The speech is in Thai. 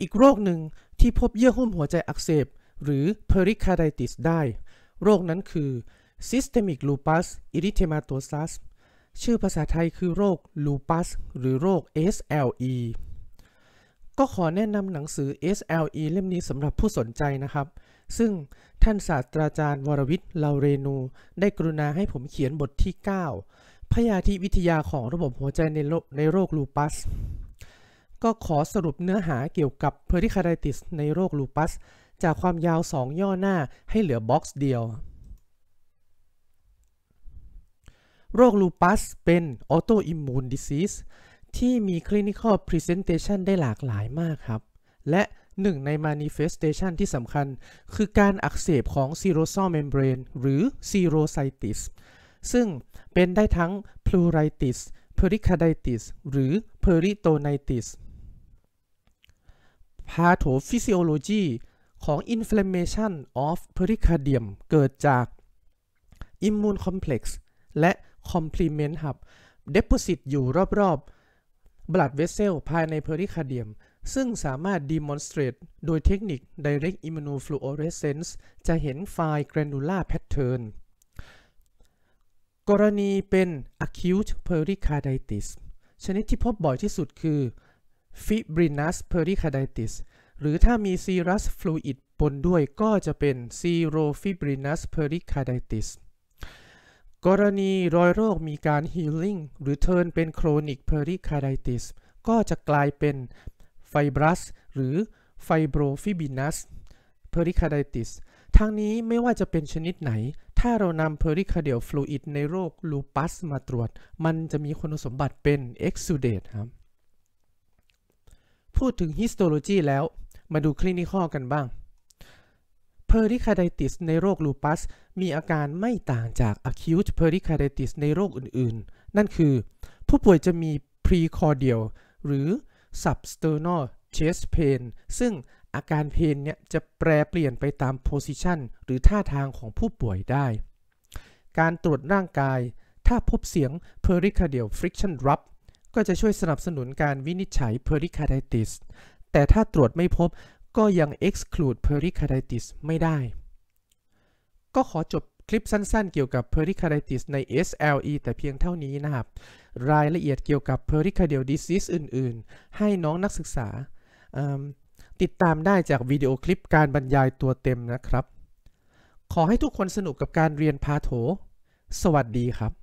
อีกโรคหนึ่งที่พบเยื่อหุ้มหัวใจอักเสบ หรือ pericarditis ได้ โรคนั้นคือ systemic lupus erythematosus ชื่อภาษาไทยคือโรค lupus หรือโรค SLE ก็ขอแนะนำหนังสือ SLE เล่มนี้สำหรับผู้สนใจนะครับ ซึ่งท่านศาสตราจารย์วรวิทย์เลาเรนู ได้กรุณาให้ผมเขียนบทที่ 9 พยาธิวิทยาของระบบหัวใจในโรคลูปัสก็ขอสรุปเนื้อหาเกี่ยวกับเพอริคาริติสในโรคลูปัส จากความยาว 2 ย่อหน้าให้เหลือบ็อกซ์เดียว โรคลูปัสเป็นออโตอิมมูนดิซิสที่มีคลินิคอลพรีเซนเตชันได้หลากหลายมากครับ และหนึ่งในมานิเฟสเตชันที่สำคัญคือการอักเสบของซีโรโซเมม m บรนหรือซีโรไซติสซึ่งเป็นได้ทั้งพลูไรติสเพอริคาไดติสหรือเพอริโตไนติส p a t h o physiology ของ inflammation of pericardium เกิดจาก immune complex และ complement ครับ deposit อยู่รอบๆ blood vessel ภายใน pericardium ซึ่งสามารถ demonstrate โดยเทคนิค direct immunofluorescence จะเห็นไฟ granular pattern กรณีเป็น acute pericarditis ชนิดที่พบบ่อยที่สุดคือฟิบรินัสเพอริคาไดติสหรือถ้ามีซีรัสฟลูอิดปนด้วยก็จะเป็นซีโรฟิบรินัสเพอริคาไดติสกรณีรอยโรคมีการฮีลิ่งหรือเทินเป็นโครนิกเพอริคาไดติสก็จะกลายเป็นไฟบรัสหรือไฟโบรฟิบินัสเพอริคาไดติสทางนี้ไม่ว่าจะเป็นชนิดไหน ถ้าเรานำเพอริคาเดียลฟลูอิดในโรคลูปัสมาตรวจ มันจะมีคุณสมบัติเป็นเอ็กซูเดตครับพูดถึงฮิสโตโลจีแล้วมาดูคลินิคอกันบ้างเ e r i ิคา d ดติสในโรคลูปัสมีอาการไม่ต่างจากอ acute เ e อริคา d ดติสในโรคอื่นๆ นั่นคือผู้ป่วยจะมีพรีคอเดียลหรือ substernal chest pain ซึ่งอาการเพนเนี่ยจะแปรเปลี่ยนไปตามโพซิชันหรือท่าทางของผู้ป่วยได้ การตรวจร่างกาย ถ้าพบเสียง pericardial friction rub ก็จะช่วยสนับสนุนการวินิจฉัย pericarditis แต่ถ้าตรวจไม่พบก็ยัง exclude pericarditis ไม่ได้ ก็ขอจบคลิปสั้นๆเกี่ยวกับ pericarditis ใน SLE แต่เพียงเท่านี้นะครับ รายละเอียดเกี่ยวกับ pericardial disease อื่นๆ ให้น้องนักศึกษา ติดตามได้จากวิดีโอคลิปการบรรยายตัวเต็มนะครับ ขอให้ทุกคนสนุกกับการเรียนพาโถ สวัสดีครับ